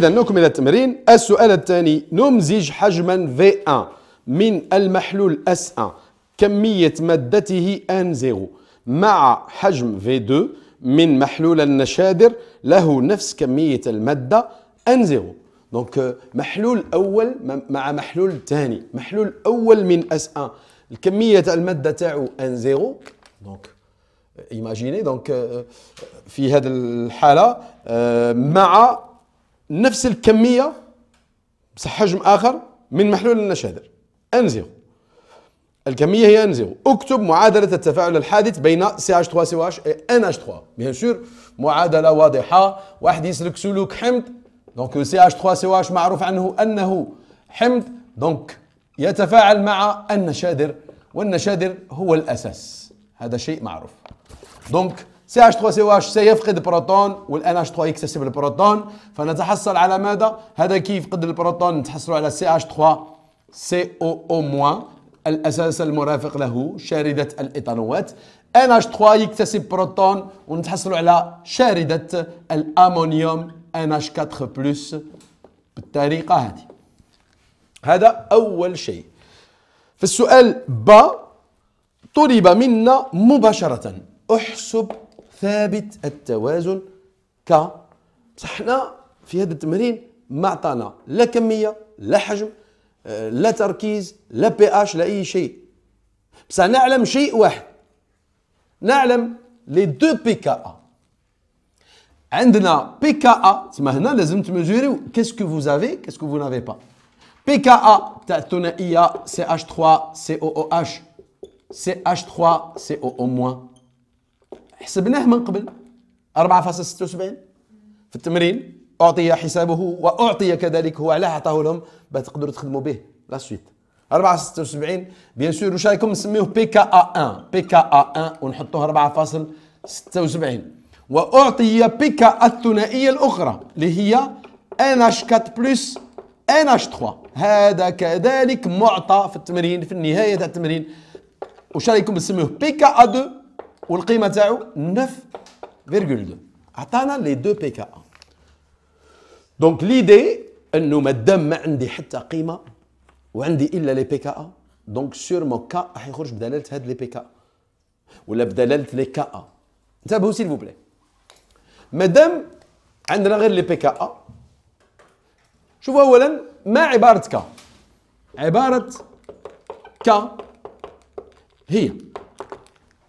إذا نكمل التمرين السؤال الثاني نمزج حجما V1 من المحلول S1 كمية مادته N0 مع حجم V2 من محلول النشادر له نفس كمية المادة N0 دونك euh, محلول أول مع محلول ثاني محلول أول من S1 الكمية المادة تاعو N0 دونك ايماجيني دونك في هذه الحالة euh, مع نفس الكميه بصح حجم اخر من محلول النشادر ان زيرو الكميه هي ان زيرو اكتب معادله التفاعل الحادث بين سي 3 سي اتش اي ان 3 بيان سور معادله واضحه واحد يسلك سلوك حمض دونك سي 3 سي معروف عنه انه حمض دونك يتفاعل مع النشادر والنشادر هو الاساس هذا شيء معروف دونك CH3COH سيفقد بروتون والان H3 يكتسب البروتون فنتحصل على ماذا؟ هذا كي يفقد البروتون نتحصل على CH3COO- الاساس المرافق له شاردة الايثانوات NH3 يكتسب بروتون ونتحصل على شاردة الامونيوم NH4 بالطريقة هذه هذا أول شيء في السؤال با طلب منا مباشرة احسب ثابت التوازن ك بصح حنا في هذا التمرين ما عطانا لا كميه لا حجم آه، لا تركيز لا بي اش لا اي شيء بصح نعلم شيء واحد نعلم لي دو بي كا عندنا بي كا تسمى هنا لازم تميجوريو كيسكو فوز افي كيسكو فو نافي با بي كا تاع الثنائيه سي اش 3 سي او او اش سي اش 3 سي او او موان حسبناه من قبل 4.76 في التمرين أعطي حسابه وأعطي كذلك هو علاه أعطاه لهم باش تقدروا تخدموا به لا سويت 4.76 بيان سور واش رايكم نسميوه بي كا 1 بي كا 1 ونحطوه 4.76 وأعطي بي كا الثنائية الأخرى اللي هي اش 4 بلس اش 3 هذا كذلك معطى في التمرين في النهاية تاع التمرين واش رايكم نسميوه بي كا 2 والقيمه تاعو 9.2 عطانا لي دو بي كا دونك ليدي انه مادام ما عندي حتى قيمه وعندي الا لي بي كا دونك سيرمون كا راح يخرج بدلاله هاد لي بي كا ولا بدلاله لي كا انتبهوا سيل بلي مادام عندنا غير لي بي كا شوفوا اولا ما عباره كا عباره كا هي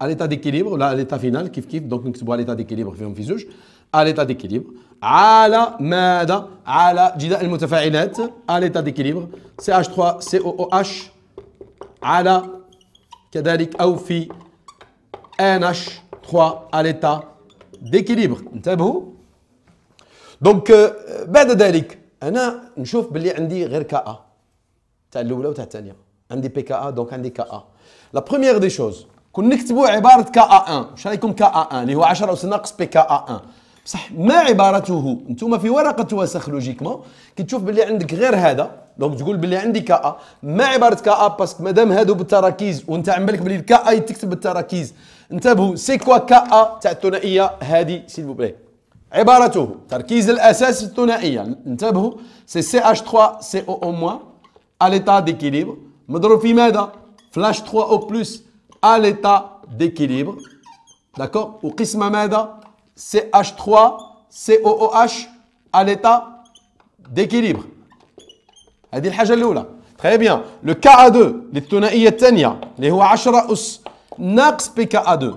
à l'état d'équilibre, là à l'état final, kif kif, donc nous à l'état d'équilibre, à l'état d'équilibre, à la à la jida à l'état d'équilibre, CH3, COOH, à la d'équilibre. NH3, à l'état d'équilibre. Donc, ben dalik, انا نشوف باللي عندي غير كا تاع الاولى الثانيه عندي un كون نكتبوا عباره كا 1 واش رايكم كا 1 اللي هو 10 اس ناقص بي كا 1 بصح ما عبارته انتم في ورقه توسخ لوجيكمون كي تشوف باللي عندك غير هذا دونك تقول باللي عندي كا ا ما عباره كا ا باسكو مادام هادو بالتراكيز وانت عم بالك باللي الكا يتكتب بالتراكيز انتبهوا سي كوا كا ا تاع الثنائيه هذه سيلفو بلي عبارته تركيز الاساس الثنائيه انتبهوا سي سي اش 3 سي او او موان اليتا ديكيليبر مضروب في ماذا فلاش 3 او بلس à l'état d'équilibre. D'accord Ou CH3, COOH, à l'état d'équilibre. Adil chose. Très bien. Le KA2, les Tunaïa le les PKA2.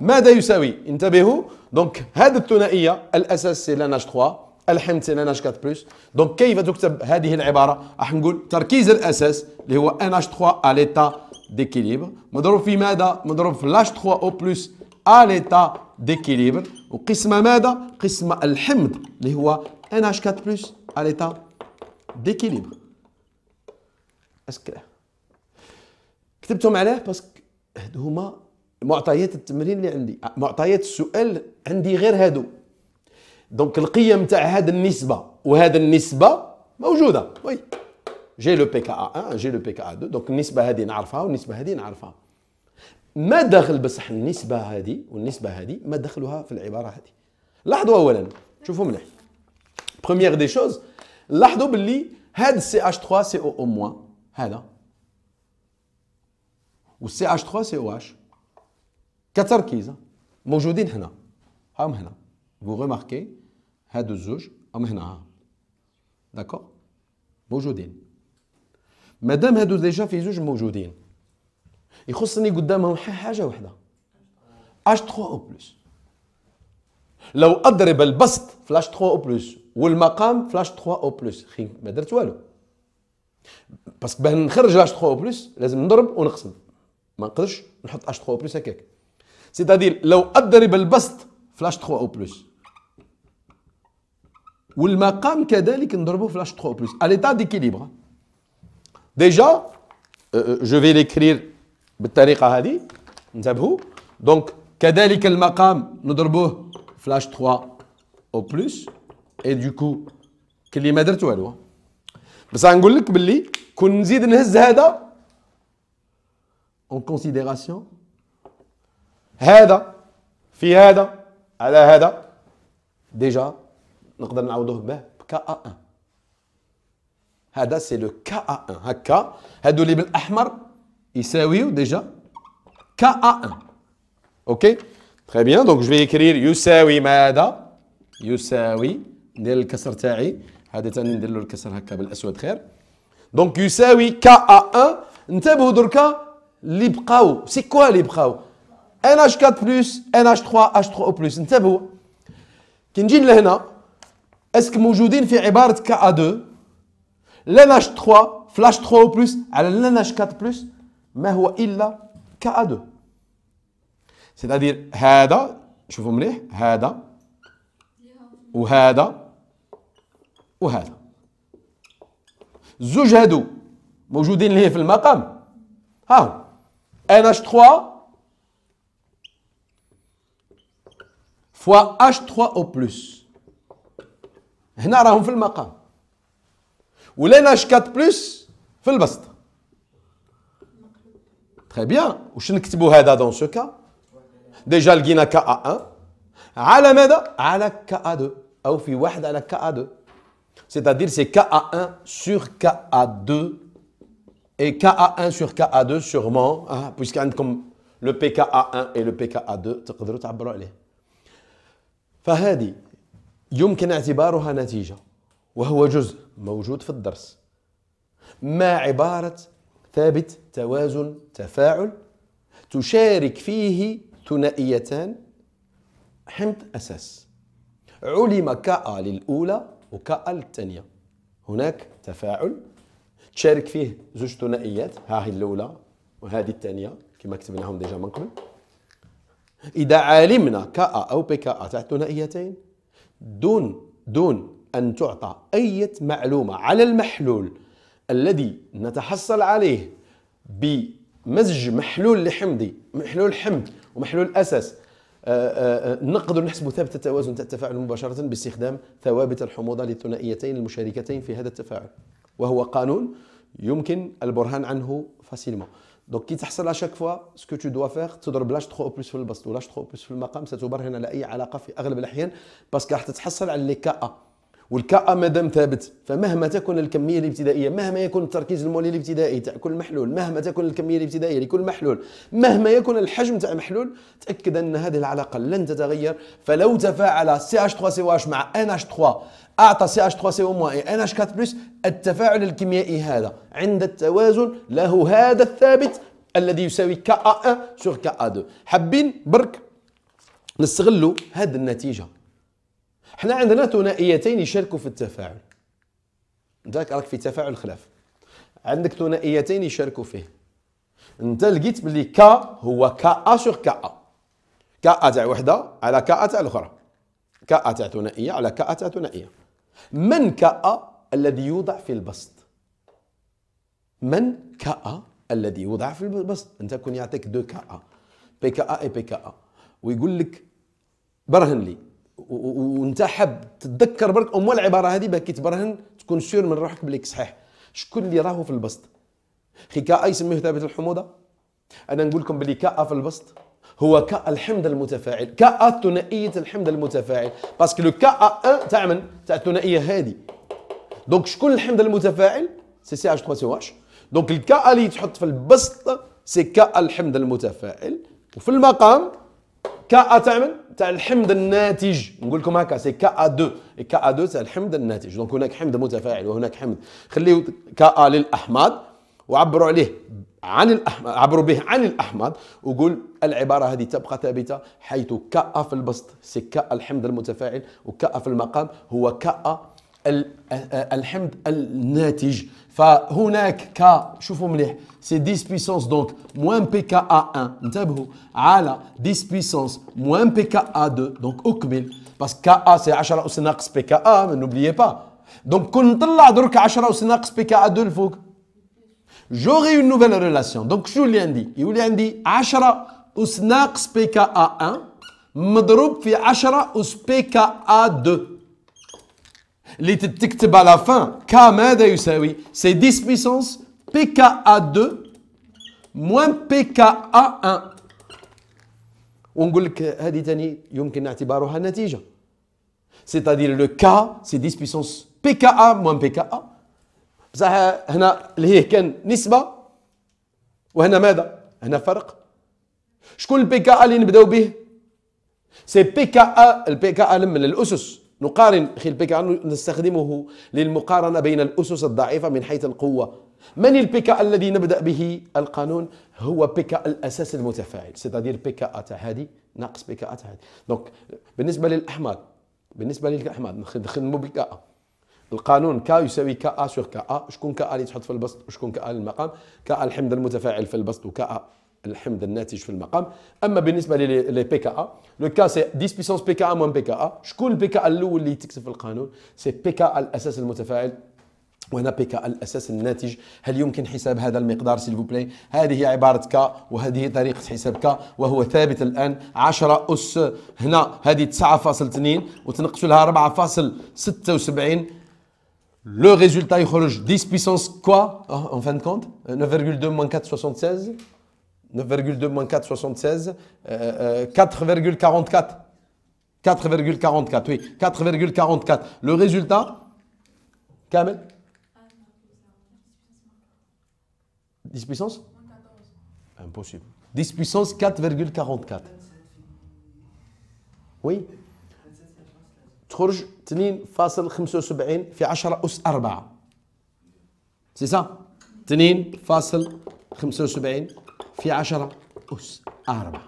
Mada Yusawi, Intabehu. Donc, Had Tunaïa, LSS, c'est l'NH3. الحمض c'est ان اتش 4 donc, دونك كيف هذه العباره راح نقول تركيز اللي هو 3 d'équilibre مضروب في ماذا مضروب في لاش 3 او plus ا ليتا d'équilibre وقسمه ماذا قسمه الحمض اللي هو NH4 plus ا ليتا d'équilibre اسكره كتبتهم عليه باسكو هادو هما معطيات التمرين اللي عندي معطيات السؤال عندي غير هادو دونك القيم تاع هاد النسبه وهاد النسبه موجوده وي جي لو بي كا 1 جي لو بي كا 2 دونك النسبه هذه نعرفها والنسبه هذه نعرفها ما دخل بصح النسبه هذه والنسبه هذه ما دخلها في العباره هذه لاحظوا اولا شوفوا مليح بروميير دي شوز لاحظوا باللي هذا سي اش 3 سي او او موان هذا والسي اش 3 سي او اش كتركيز موجودين هنا هاهم هنا فو غوماركي هادو الزوج هم هنا داكور موجودين مادام هادو ديجا في زوج موجودين يخصني قدامهم حاجه واحده اش 3 او بلس لو اضرب البسط فلاش 3 او بلس والمقام فلاش 3 او بلس خي ما درت والو باسكو باه نخرج لاش 3 او بلس لازم نضرب ونقسم ما نقدرش نحط اش 3 او بلس هكاك سيتادير لو اضرب البسط فلاش 3 او بلس والمقام كذلك نضربه فلاش 3 او بلس ايتا ديكيليبر ديجا جو في ليكرير بالطريقه هذه انتبهوا دونك كذلك المقام نضربوه فلاش 3 او بلس اي دوكو كلي ما درت والو بصح نقول لك باللي كون نزيد نهز هذا اون كونسيديراسيون هذا في هذا على هذا ديجا نقدر نعوضوه به ا 1 هذا سي لو كا 1 هكا هادو اللي بالاحمر يساويو ديجا كا 1 اوكي تري بيان دونك جو اكرير يساوي ماذا يساوي ندير الكسر تاعي هذا ثاني ندير له الكسر هكا بالاسود خير دونك يساوي كا 1 انتبهوا دركا اللي بقاو سي كوا اللي بقاو ان اش 4 بلس ان اش 3 اش 3 او بلس انتبهوا كي نجي لهنا اسك موجودين في عباره كا ا 2 l'NH3, flash 3 au plus, à l'NH4 plus, il هو ka 2 cest C'est-à-dire, hada, شوفوا مليح, هذا, وهذا, وهذا. زوج هادو موجودين ليه في المقام. ها هو. NH3 fois H3O+. هنا راهم في المقام. ولينا اش 4 بلس في البسط تري بيان واش نكتبوا هذا دون سو كا ديجا لقينا كا 1 على ماذا على كا 2 او في واحد على كا 2 C'est-à-dire c'est KA1 sur KA2 et KA1 sur KA2 sûrement, hein, puisqu'il le PKA1 et le PKA2 تقدروا تعبروا عليه. فهذه يمكن اعتبارها نتيجة وهو جزء موجود في الدرس ما عبارة ثابت توازن تفاعل تشارك فيه ثنائيتان حمض أساس علم كأ للأولى وكأ للثانية هناك تفاعل تشارك فيه زوج ثنائيات ها هي الأولى وهذه الثانية كما كتبناهم ديجا من قبل إذا علمنا كأ أو بكأ تاع الثنائيتين دون دون أن تعطى أي معلومة على المحلول الذي نتحصل عليه بمزج محلول لحمضي محلول حمض ومحلول أساس نقدر نحسب ثابت التوازن تاع التفاعل مباشرة باستخدام ثوابت الحموضة للثنائيتين المشاركتين في هذا التفاعل وهو قانون يمكن البرهان عنه فاسيلمون دونك كي تحصل اشاك فوا سكو تو دوا فيغ تضرب لاش تخو بلوس في البسط ولاش تخو بلوس في المقام ستبرهن على اي علاقه في اغلب الاحيان باسكو راح تتحصل على لي كا والكا مادام ثابت فمهما تكن الكميه الابتدائيه مهما يكون التركيز المولي الابتدائي تاع كل محلول مهما تكن الكميه الابتدائيه لكل محلول مهما يكن الحجم تاع محلول تاكد ان هذه العلاقه لن تتغير فلو تفاعل سي اش 3 سي واش مع ان اش 3 اعطي سي اش 3 سي ان اش 4 بلس التفاعل الكيميائي هذا عند التوازن له هذا الثابت الذي يساوي كا 1 سور كا ا 2 حابين برك نستغلوا هذه النتيجه حنا عندنا ثنائيتين يشاركوا في التفاعل انت راك في تفاعل خلاف عندك ثنائيتين يشاركوا فيه انت لقيت بلي كا هو كا ا سور كا ا كا ا تاع وحده على كا ا تاع الاخرى كا ا تاع ثنائيه على كا ا تاع ثنائيه من كا ا الذي يوضع في البسط من كا ا الذي يوضع في البسط انت كون يعطيك دو كا ا بي كا ا اي بي كا ا ويقول لك برهن لي وانت حاب تتذكر برك ام العباره هذه باكي تبرهن تكون سير من روحك بليك صحيح شكون اللي راهو في البسط خي كا يسميه ثابت الحموضه انا نقول لكم بلي كا في البسط هو كا الحمض المتفاعل كا ثنائيه الحمض المتفاعل باسكو لو كا ا تاع من تاع الثنائيه هذه دونك شكون الحمض المتفاعل سي سي اش 3 سي واش دونك الكا اللي تحط في البسط سي كا الحمض المتفاعل وفي المقام كا تاع من تاع الحمض الناتج نقول لكم هكا سي كا دو كا دو تاع الحمض الناتج دونك هناك حمض متفاعل وهناك حمض خليو كا ا للاحماض وعبروا عليه عن الاحماض عبروا به عن الاحماض وقول العبارة هذه تبقى ثابتة حيث كأ في البسط سي كأ الحمض المتفاعل وكأ في المقام هو كأ الحمض الناتج فهناك ك شوفوا مليح سي 10 puissance دونك موان بي كا ا 1 انتبهوا على 10 بيسونس موان بي كا ا 2 دونك اكمل باسكو كا ا سي 10 اس ناقص بي كا ا ما نوبليي با دونك كون نطلع درك 10 اس ناقص بي كا ا 2 j'aurai une nouvelle relation. Donc, je vous l'ai dit. Il 10 pka ناقص بي كا 1 مضروب في 10 pka بي كا 2 اللي تكتب على فان ك ماذا يساوي سي 10 بيسونس بي كا 2 موان بي كا 1 ونقول لك هذه ثاني يمكن اعتبارها نتيجه سيتادير لو كا سي 10 بيسونس بي كا ا موان بي كا ا بصح هنا اللي هي كان نسبه وهنا ماذا هنا فرق شكون البي كا ا اللي نبداو به سي بي كا ا البي كا ا من الاسس نقارن خيل بيكا نستخدمه للمقارنة بين الأسس الضعيفة من حيث القوة من البيكا الذي نبدأ به القانون هو بيكا الأساس المتفاعل ستادير بيكا هذه ناقص بيكا هذه دونك بالنسبة للأحماد بالنسبة للأحمال نخدمو بيكا القانون كا يساوي كا أ سور كا أ شكون كا اللي تحط في البسط وشكون كا للمقام كا الحمض المتفاعل في البسط وكا الحمض الناتج في المقام اما بالنسبه للي بي كا ا لو كا سي 10 بيسونس بي كا ا موان بي كا ا شكون البي كا الاول اللي يتكتب في القانون سي بي كا الاساس المتفاعل وهنا بي كا الاساس الناتج هل يمكن حساب هذا المقدار سيلفو بلاي هذه هي عباره كا وهذه طريقه حساب كا وهو ثابت الان 10 اس هنا هذه 9.2 وتنقصوا لها 4.76 لو ريزولتا يخرج 10 بيسونس كوا اون فان de 9,2 4.76 4, 76 9,2 moins 4, 76. Euh, 4,44. Euh, 4,44, oui. 4,44. Le résultat Kamel 10 puissance Impossible. 10 puissance 4,44. Oui تخرج 2.75 في 10 C'est 4 سي سا 2.75 في عشرة أس أربعة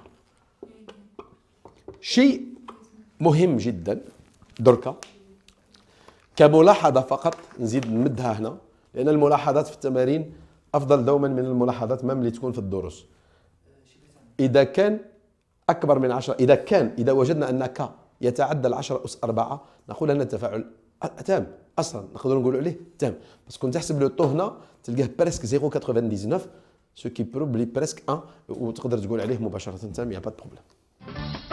شيء مهم جدا دركا كملاحظة فقط نزيد نمدها هنا لأن الملاحظات في التمارين أفضل دوما من الملاحظات مام اللي تكون في الدروس إذا كان أكبر من عشرة إذا كان إذا وجدنا أن ك يتعدى العشرة أس أربعة نقول أن التفاعل تام أصلا نقدروا نقولوا عليه تام بس كنت تحسب له هنا تلقاه بريسك 0.99 ce qui prouve presque un ou peux dire عليه مباشره il n'y a pas de problème